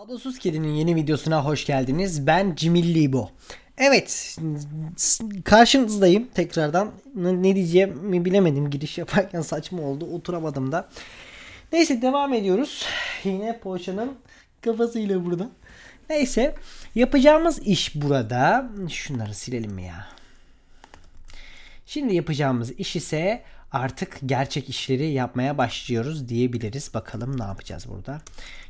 Kablosuz Kedi'nin yeni videosuna hoş geldiniz. Ben Cemil Libo. Evet, karşınızdayım tekrardan. Ne diyeceğimi bilemedim giriş yaparken saçma oldu. Oturamadım da. Neyse devam ediyoruz. Yine Poğaça'nın kafasıyla burada. Neyse yapacağımız iş burada. Şunları silelim ya. Şimdi yapacağımız iş ise artık gerçek işleri yapmaya başlıyoruz diyebiliriz. Bakalım ne yapacağız burada.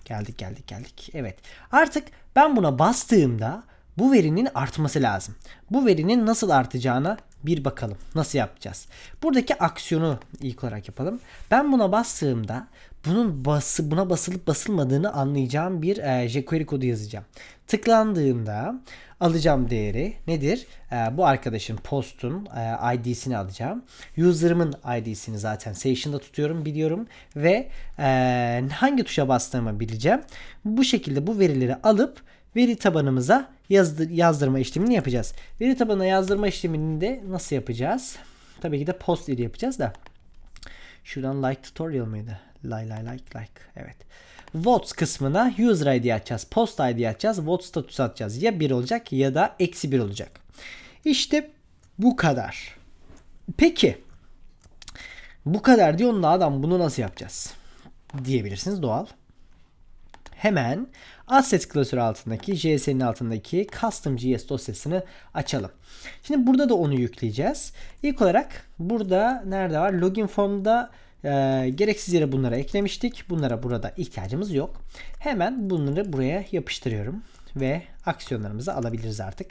Geldik geldik geldik. Evet artık ben buna bastığımda bu verinin artması lazım. Bu verinin nasıl artacağına bir bakalım. Nasıl yapacağız? Buradaki aksiyonu ilk olarak yapalım. Ben buna bastığımda bunun bası buna basılıp basılmadığını anlayacağım bir e, jQuery kodu yazacağım. Tıklandığında alacağım değeri nedir? Ee, bu arkadaşın postun e, ID'sini alacağım. User'ımın ID'sini zaten session'da tutuyorum biliyorum ve e, hangi tuşa bastığımı bileceğim. Bu şekilde bu verileri alıp veri tabanımıza yazdırma işlemini yapacağız. Veri tabanına yazdırma işlemini de nasıl yapacağız? Tabii ki de post ile yapacağız da. Şuradan like tutorial mıydı? Like like like like. Evet votes kısmına user id atacağız. Post id atacağız. Vote status atacağız. Ya 1 olacak ya da eksi 1 olacak. İşte bu kadar. Peki bu kadar diyor da adam bunu nasıl yapacağız? Diyebilirsiniz doğal. Hemen Asset klasörü altındaki JS'nin altındaki Custom JS dosyasını açalım. Şimdi burada da onu yükleyeceğiz. İlk olarak burada nerede var? Login formda e, gereksiz yere bunlara eklemiştik. Bunlara burada ihtiyacımız yok. Hemen bunları buraya yapıştırıyorum ve aksiyonlarımızı alabiliriz artık.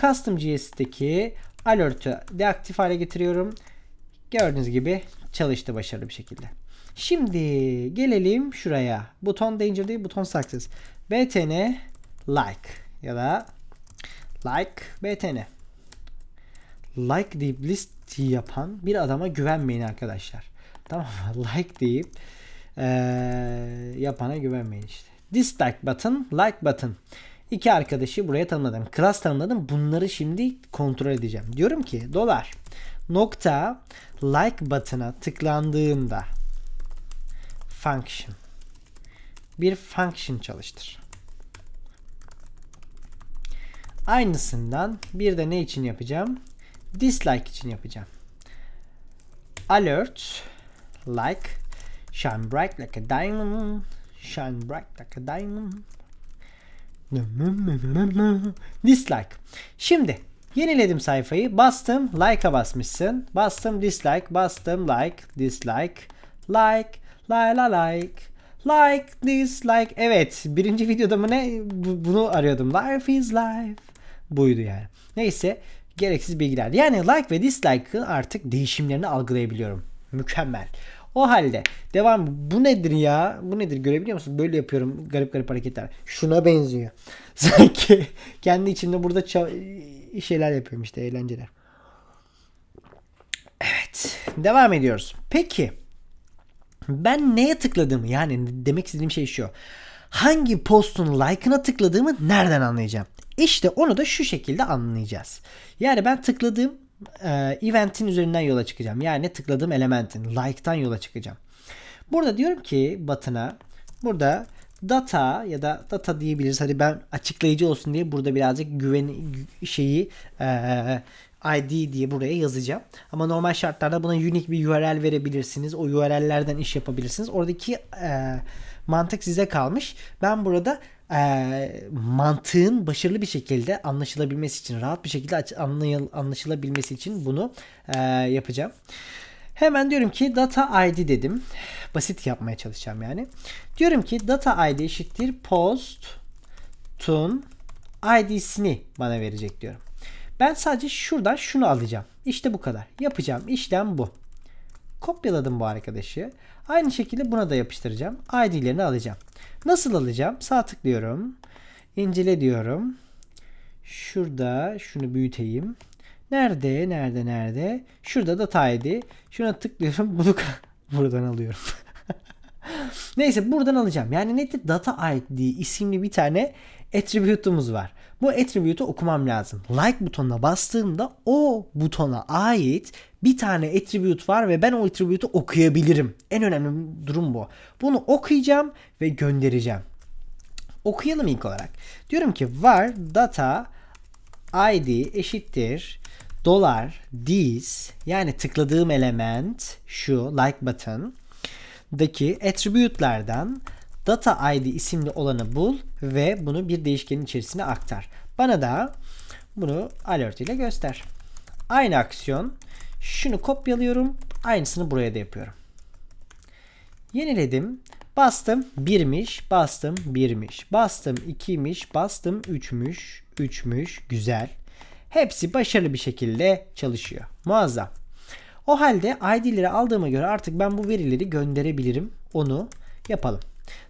Custom.js'teki alert'ü deaktif hale getiriyorum. Gördüğünüz gibi çalıştı başarılı bir şekilde. Şimdi gelelim şuraya. Buton danger değil, buton success. btn like ya da like btn like deyip list yapan bir adama güvenmeyin arkadaşlar. Tamam Like deyip ee, yapana güvenmeyin işte. Dislike button, like button. İki arkadaşı buraya tanımladım. Class tanımladım. Bunları şimdi kontrol edeceğim. Diyorum ki dolar nokta like button'a tıklandığında function bir function çalıştır. Aynısından bir de ne için yapacağım? Dislike için yapacağım. Alert like shine bright like a diamond shine bright like a diamond dislike şimdi yeniledim sayfayı bastım like'a basmışsın bastım dislike bastım like dislike like la la like like dislike evet birinci videoda mı ne bunu arıyordum life is life buydu yani neyse gereksiz bilgiler yani like ve dislike'ın artık değişimlerini algılayabiliyorum Mükemmel. O halde devam. Bu nedir ya? Bu nedir? Görebiliyor musun? Böyle yapıyorum garip garip hareketler. Şuna benziyor. Sanki kendi içinde burada şeyler yapıyorum işte eğlenceler. Evet. Devam ediyoruz. Peki ben neye tıkladım? Yani demek istediğim şey şu. Hangi postun like'ına tıkladığımı nereden anlayacağım? İşte onu da şu şekilde anlayacağız. Yani ben tıkladığım e, eventin üzerinden yola çıkacağım. Yani tıkladığım elementin like'tan yola çıkacağım. Burada diyorum ki batına burada data ya da data diyebiliriz. Hadi ben açıklayıcı olsun diye burada birazcık güven şeyi e, ID diye buraya yazacağım. Ama normal şartlarda buna unique bir URL verebilirsiniz. O URL'lerden iş yapabilirsiniz. Oradaki e, mantık size kalmış. Ben burada e, mantığın başarılı bir şekilde anlaşılabilmesi için, rahat bir şekilde anlayıl, anlaşılabilmesi için bunu e, yapacağım. Hemen diyorum ki data id dedim. Basit yapmaya çalışacağım yani. Diyorum ki data id eşittir post tun id'sini bana verecek diyorum. Ben sadece şuradan şunu alacağım. İşte bu kadar. Yapacağım işlem bu. Kopyaladım bu arkadaşı. Aynı şekilde buna da yapıştıracağım. ID'lerini alacağım. Nasıl alacağım? Sağ tıklıyorum. İncele diyorum. Şurada şunu büyüteyim. Nerede? Nerede? Nerede? Şurada da ID. Şuna tıklıyorum. Bunu buradan alıyorum. Neyse buradan alacağım. Yani neydi? Data ID isimli bir tane attribute'umuz var. Bu attribute'u okumam lazım. Like butonuna bastığımda o butona ait bir tane attribute var ve ben o attribute'u okuyabilirim. En önemli durum bu. Bunu okuyacağım ve göndereceğim. Okuyalım ilk olarak. Diyorum ki var data id eşittir dolar this yani tıkladığım element şu like button daki attribute'lerden data id isimli olanı bul ve bunu bir değişkenin içerisine aktar. Bana da bunu alert ile göster. Aynı aksiyon şunu kopyalıyorum aynısını buraya da yapıyorum. Yeniledim. Bastım 1'miş, bastım 1'miş, bastım 2'miş, bastım 3'müş, 3'müş. Güzel. Hepsi başarılı bir şekilde çalışıyor. Muazzam. O halde ID'leri aldığıma göre artık ben bu verileri gönderebilirim. Onu yapalım.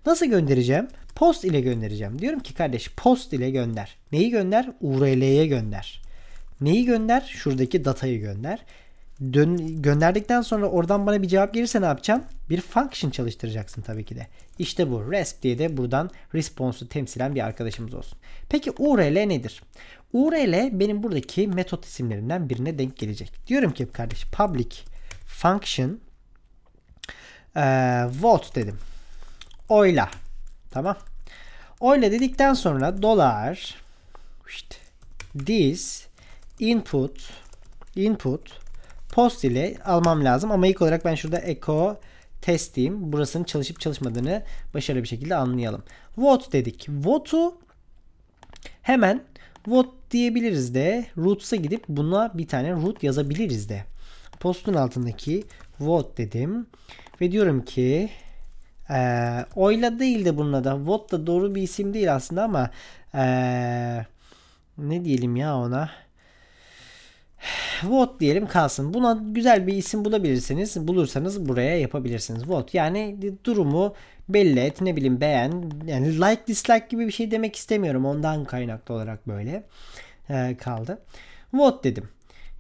Nasıl göndereceğim? Post ile göndereceğim. Diyorum ki kardeş post ile gönder. Neyi gönder? URL'ye gönder. Neyi gönder? Şuradaki datayı gönder. Dön, gönderdikten sonra oradan bana bir cevap gelirse ne yapacağım? Bir function çalıştıracaksın tabii ki de. İşte bu REST diye de buradan response'u temsilen bir arkadaşımız olsun. Peki URL nedir? URL benim buradaki metot isimlerinden birine denk gelecek. Diyorum ki kardeş public function e, vote dedim oyla. Tamam. Oyla dedikten sonra dolar işte, this input input post ile almam lazım ama ilk olarak ben şurada echo test diyeyim. Burasının çalışıp çalışmadığını başarılı bir şekilde anlayalım. What dedik. What'u hemen what diyebiliriz de roots'a gidip buna bir tane root yazabiliriz de. Postun altındaki what dedim ve diyorum ki e, oyla değildi de bunun adı. Vot da doğru bir isim değil aslında ama e, ne diyelim ya ona. Vot diyelim kalsın. Buna güzel bir isim bulabilirsiniz. Bulursanız buraya yapabilirsiniz. Vot yani durumu belli et ne bileyim beğen yani like dislike gibi bir şey demek istemiyorum. Ondan kaynaklı olarak böyle e, kaldı. Vot dedim.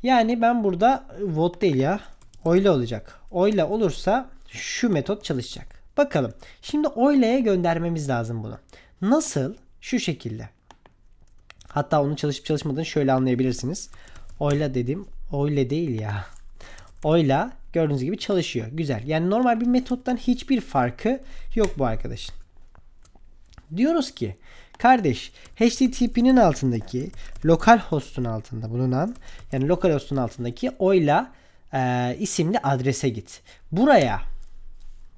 Yani ben burada vot değil ya oyla olacak. Oyla olursa şu metot çalışacak. Bakalım. Şimdi Euler'e göndermemiz lazım bunu. Nasıl? Şu şekilde. Hatta onun çalışıp çalışmadığını şöyle anlayabilirsiniz. Oyla dedim. Oyla değil ya. Oyla gördüğünüz gibi çalışıyor. Güzel. Yani normal bir metottan hiçbir farkı yok bu arkadaşın. Diyoruz ki kardeş HTTP'nin altındaki lokal host'un altında bulunan yani lokal host'un altındaki oyla e, isimli adrese git. Buraya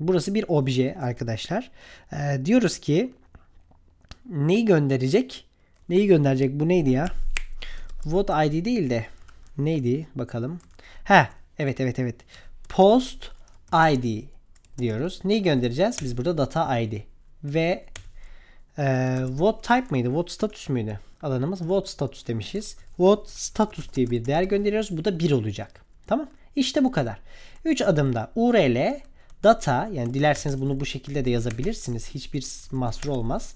Burası bir obje arkadaşlar. Ee, diyoruz ki neyi gönderecek? Neyi gönderecek? Bu neydi ya? Vote ID değil de neydi? Bakalım. Ha, evet evet evet. Post ID diyoruz. Neyi göndereceğiz? Biz burada data ID ve e, vote type mıydı? Vote status müydü? Alanımız vote status demişiz. Vote status diye bir değer gönderiyoruz. Bu da 1 olacak. Tamam. İşte bu kadar. 3 adımda URL data yani dilerseniz bunu bu şekilde de yazabilirsiniz. Hiçbir mahsur olmaz.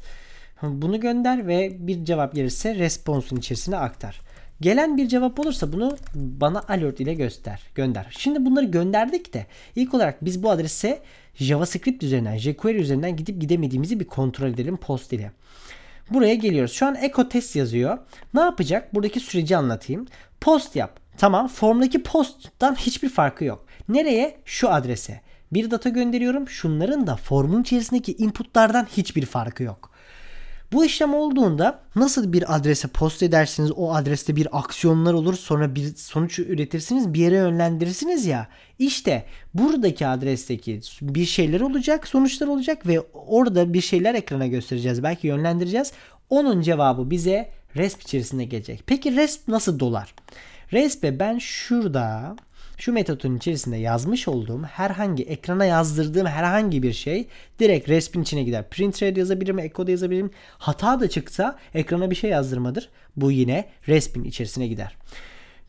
Bunu gönder ve bir cevap gelirse response'un içerisine aktar. Gelen bir cevap olursa bunu bana alert ile göster, gönder. Şimdi bunları gönderdik de ilk olarak biz bu adrese JavaScript üzerinden, jQuery üzerinden gidip gidemediğimizi bir kontrol edelim post ile. Buraya geliyoruz. Şu an echo test yazıyor. Ne yapacak? Buradaki süreci anlatayım. Post yap. Tamam formdaki posttan hiçbir farkı yok. Nereye? Şu adrese. Bir data gönderiyorum. Şunların da formun içerisindeki inputlardan hiçbir farkı yok. Bu işlem olduğunda nasıl bir adrese post edersiniz, o adreste bir aksiyonlar olur, sonra bir sonuç üretirsiniz, bir yere yönlendirirsiniz ya. İşte buradaki adresteki bir şeyler olacak, sonuçlar olacak ve orada bir şeyler ekrana göstereceğiz, belki yönlendireceğiz. Onun cevabı bize REST içerisinde gelecek. Peki REST nasıl dolar? REST'e ben şurada şu metotun içerisinde yazmış olduğum herhangi ekrana yazdırdığım herhangi bir şey direkt resmin içine gider. Print red yazabilirim, echo da yazabilirim. Hata da çıksa ekrana bir şey yazdırmadır. Bu yine resmin içerisine gider.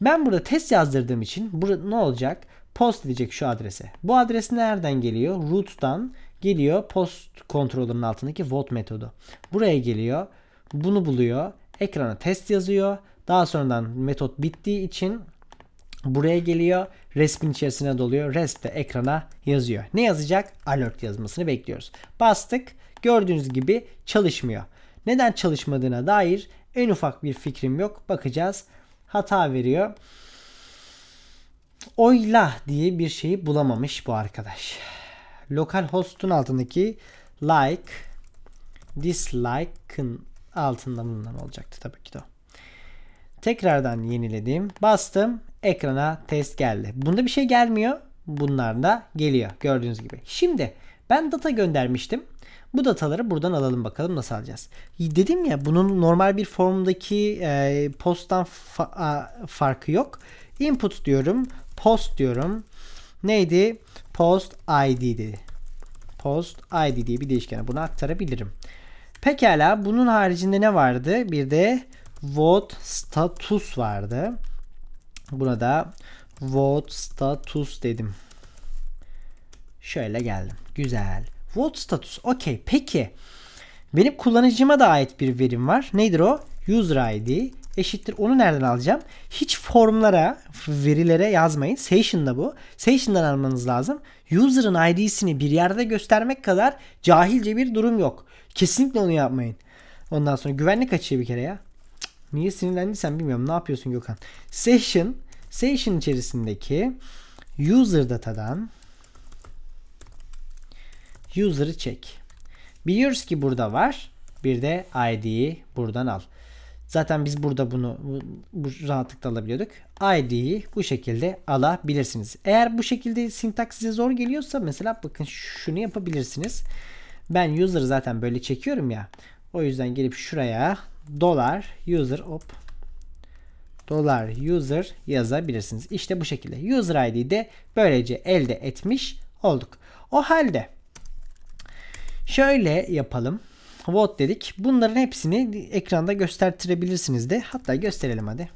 Ben burada test yazdırdığım için burada ne olacak? Post edecek şu adrese. Bu adres nereden geliyor? Root'tan geliyor post kontrolünün altındaki vote metodu. Buraya geliyor. Bunu buluyor. Ekrana test yazıyor. Daha sonradan metot bittiği için Buraya geliyor. Resmin içerisine doluyor. Resp de ekrana yazıyor. Ne yazacak? Alert yazmasını bekliyoruz. Bastık. Gördüğünüz gibi çalışmıyor. Neden çalışmadığına dair en ufak bir fikrim yok. Bakacağız. Hata veriyor. Oyla diye bir şeyi bulamamış bu arkadaş. Lokal host'un altındaki like dislike'ın altında bulunan olacaktı tabii ki de. Tekrardan yeniledim. Bastım ekrana test geldi. Bunda bir şey gelmiyor. Bunlar da geliyor gördüğünüz gibi. Şimdi ben data göndermiştim. Bu dataları buradan alalım bakalım nasıl alacağız. Dedim ya bunun normal bir formdaki e, posttan fa a, farkı yok. Input diyorum. Post diyorum. Neydi? Post ID dedi. Post ID diye bir değişkene bunu aktarabilirim. Pekala bunun haricinde ne vardı? Bir de vote status vardı. Buna da vote status dedim. Şöyle geldim. Güzel. Vote status. Okey. Peki. Benim kullanıcıma da ait bir verim var. Nedir o? User ID eşittir. Onu nereden alacağım? Hiç formlara, verilere yazmayın. Session'da bu. Session'dan almanız lazım. User'ın ID'sini bir yerde göstermek kadar cahilce bir durum yok. Kesinlikle onu yapmayın. Ondan sonra güvenlik açığı bir kere ya. Niye sinirlendiysen bilmiyorum. Ne yapıyorsun Gökhan? Session Session içerisindeki user datadan user'ı çek. Biliyoruz ki burada var. Bir de ID'yi buradan al. Zaten biz burada bunu bu, bu rahatlıkla alabiliyorduk. ID'yi bu şekilde alabilirsiniz. Eğer bu şekilde sintaks size zor geliyorsa mesela bakın şunu yapabilirsiniz. Ben user zaten böyle çekiyorum ya. O yüzden gelip şuraya dolar user op dolar user yazabilirsiniz. İşte bu şekilde user id'yi de böylece elde etmiş olduk. O halde şöyle yapalım. Vote dedik. Bunların hepsini ekranda göstertirebilirsiniz de. Hatta gösterelim hadi.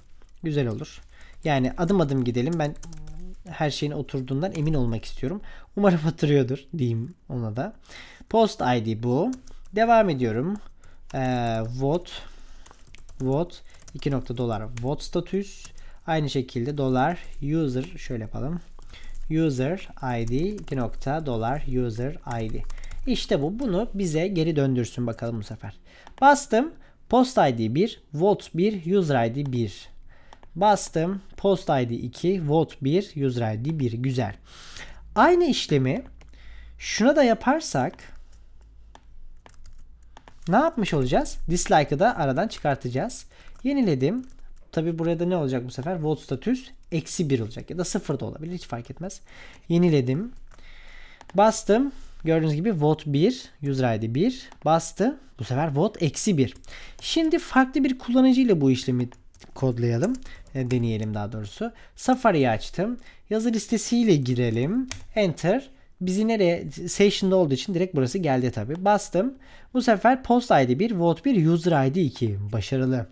Güzel olur. Yani adım adım gidelim. Ben her şeyin oturduğundan emin olmak istiyorum. Umarım oturuyordur diyeyim ona da. Post ID bu. Devam ediyorum e, vot vot 2 dolar vot status aynı şekilde dolar user şöyle yapalım user id 2 dolar user id işte bu bunu bize geri döndürsün bakalım bu sefer bastım post id 1 vot 1 user id 1 bastım post id 2 vot 1 user id 1 güzel aynı işlemi şuna da yaparsak ne yapmış olacağız? Dislike'ı da aradan çıkartacağız. Yeniledim. Tabi burada ne olacak bu sefer? Vote status eksi 1 olacak ya da 0 da olabilir hiç fark etmez. Yeniledim. Bastım. Gördüğünüz gibi vote 1, user id 1 bastı. Bu sefer vote eksi 1. Şimdi farklı bir kullanıcıyla bu işlemi kodlayalım. E, deneyelim daha doğrusu. Safari'yi açtım. Yazı listesiyle girelim. Enter bizi nereye session'da olduğu için direkt burası geldi tabi. Bastım. Bu sefer post ID 1, vote 1, user ID 2. Başarılı.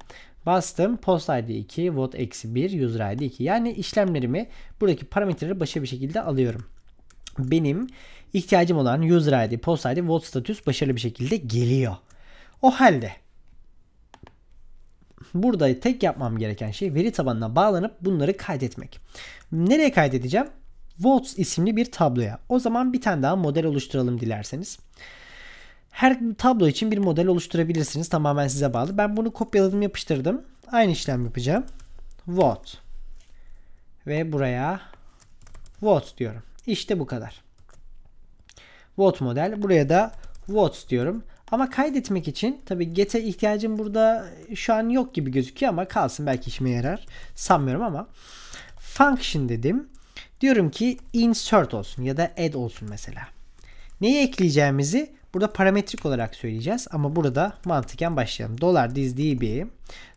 Bastım. Post ID 2, vote eksi 1, user ID 2. Yani işlemlerimi buradaki parametreleri başa bir şekilde alıyorum. Benim ihtiyacım olan user ID, post ID, vote status başarılı bir şekilde geliyor. O halde burada tek yapmam gereken şey veri tabanına bağlanıp bunları kaydetmek. Nereye kaydedeceğim? volts isimli bir tabloya. O zaman bir tane daha model oluşturalım dilerseniz. Her tablo için bir model oluşturabilirsiniz. Tamamen size bağlı. Ben bunu kopyaladım yapıştırdım. Aynı işlem yapacağım. Volt. Ve buraya volt diyorum. İşte bu kadar. Volt model. Buraya da volts diyorum. Ama kaydetmek için tabi get'e ihtiyacım burada şu an yok gibi gözüküyor ama kalsın belki işime yarar. Sanmıyorum ama function dedim. Diyorum ki insert olsun ya da add olsun mesela. Neyi ekleyeceğimizi burada parametrik olarak söyleyeceğiz ama burada mantıken başlayalım. Dolar diz db.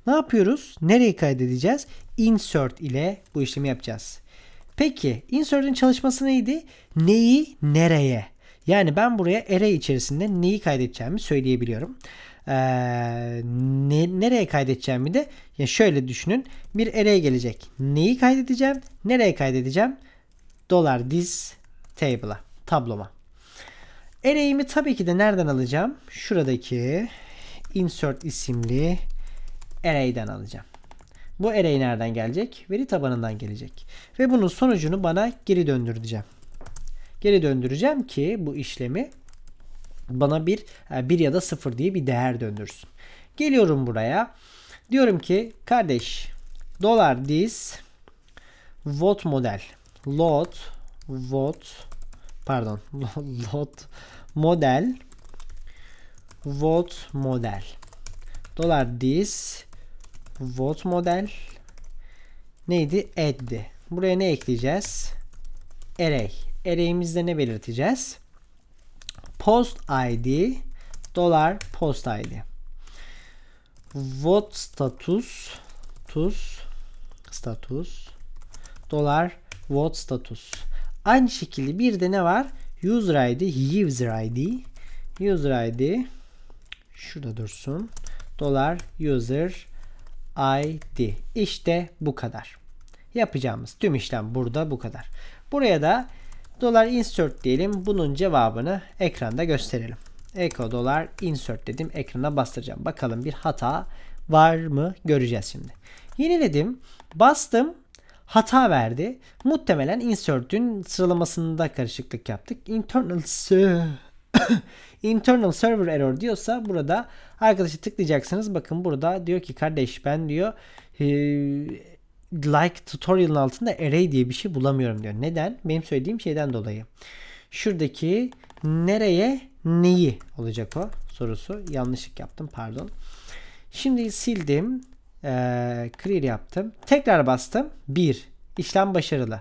Ne yapıyoruz? Nereyi kaydedeceğiz? Insert ile bu işlemi yapacağız. Peki insert'ün çalışması neydi? Neyi nereye? Yani ben buraya array içerisinde neyi kaydedeceğimi söyleyebiliyorum. Ee, ne, nereye kaydedeceğimi de yani şöyle düşünün. Bir array gelecek. Neyi kaydedeceğim? Nereye kaydedeceğim? dolar diz table'a tabloma. Array'imi tabii ki de nereden alacağım? Şuradaki insert isimli array'den alacağım. Bu array nereden gelecek? Veri tabanından gelecek. Ve bunun sonucunu bana geri döndüreceğim. Geri döndüreceğim ki bu işlemi bana bir, e, bir ya da sıfır diye bir değer döndürsün. Geliyorum buraya. Diyorum ki kardeş dolar this volt model load vot pardon load model vot model dolar this vot model neydi add'di buraya ne ekleyeceğiz array array'imizde ne belirteceğiz post id dolar post id vot status tus status dolar What status. Aynı şekilde bir de ne var? User ID, user ID. User ID şurada dursun. Dolar user ID. İşte bu kadar. Yapacağımız tüm işlem burada bu kadar. Buraya da dolar insert diyelim. Bunun cevabını ekranda gösterelim. Echo dolar insert dedim. Ekrana bastıracağım. Bakalım bir hata var mı göreceğiz şimdi. Yeniledim. Bastım hata verdi. Muhtemelen insert'ün sıralamasında karışıklık yaptık. Internal internal server error diyorsa burada arkadaşa tıklayacaksınız. Bakın burada diyor ki kardeş ben diyor e, like tutorial'ın altında array diye bir şey bulamıyorum diyor. Neden? Benim söylediğim şeyden dolayı. Şuradaki nereye neyi olacak o sorusu. Yanlışlık yaptım pardon. Şimdi sildim e, clear yaptım. Tekrar bastım. 1. İşlem başarılı.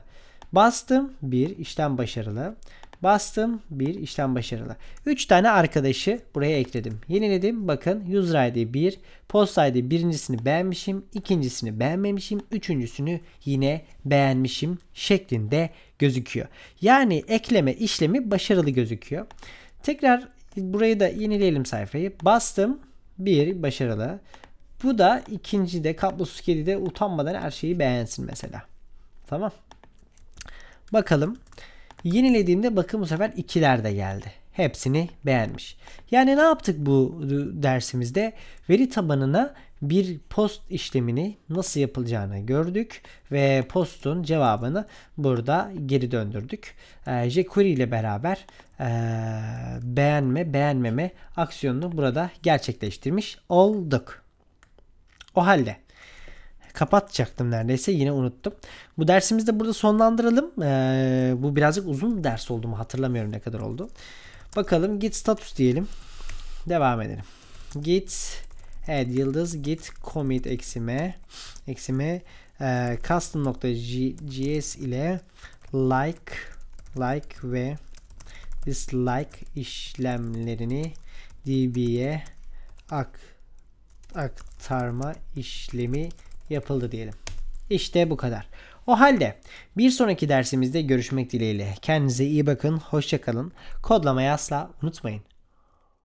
Bastım. 1. İşlem başarılı. Bastım. 1. işlem başarılı. 3 tane arkadaşı buraya ekledim. Yeniledim. Bakın user ID 1. Post ID birincisini beğenmişim. ikincisini beğenmemişim. Üçüncüsünü yine beğenmişim şeklinde gözüküyor. Yani ekleme işlemi başarılı gözüküyor. Tekrar burayı da yenileyelim sayfayı. Bastım. 1 başarılı. Bu da ikinci de kablosuz kedi de utanmadan her şeyi beğensin mesela. Tamam. Bakalım. Yenilediğimde bakın bu sefer ikiler de geldi. Hepsini beğenmiş. Yani ne yaptık bu dersimizde? Veri tabanına bir post işlemini nasıl yapılacağını gördük ve postun cevabını burada geri döndürdük. E, jQuery ile beraber e, beğenme beğenmeme aksiyonunu burada gerçekleştirmiş olduk. O halde kapatacaktım neredeyse yine unuttum. Bu dersimizi de burada sonlandıralım. Ee, bu birazcık uzun bir ders oldu mu hatırlamıyorum ne kadar oldu. Bakalım git status diyelim. Devam edelim. Git evet yıldız git commit eksime eksime e, custom.js ile like like ve dislike işlemlerini db'ye ak aktarma işlemi yapıldı diyelim. İşte bu kadar. O halde bir sonraki dersimizde görüşmek dileğiyle. Kendinize iyi bakın, hoşçakalın. Kodlamayı asla unutmayın.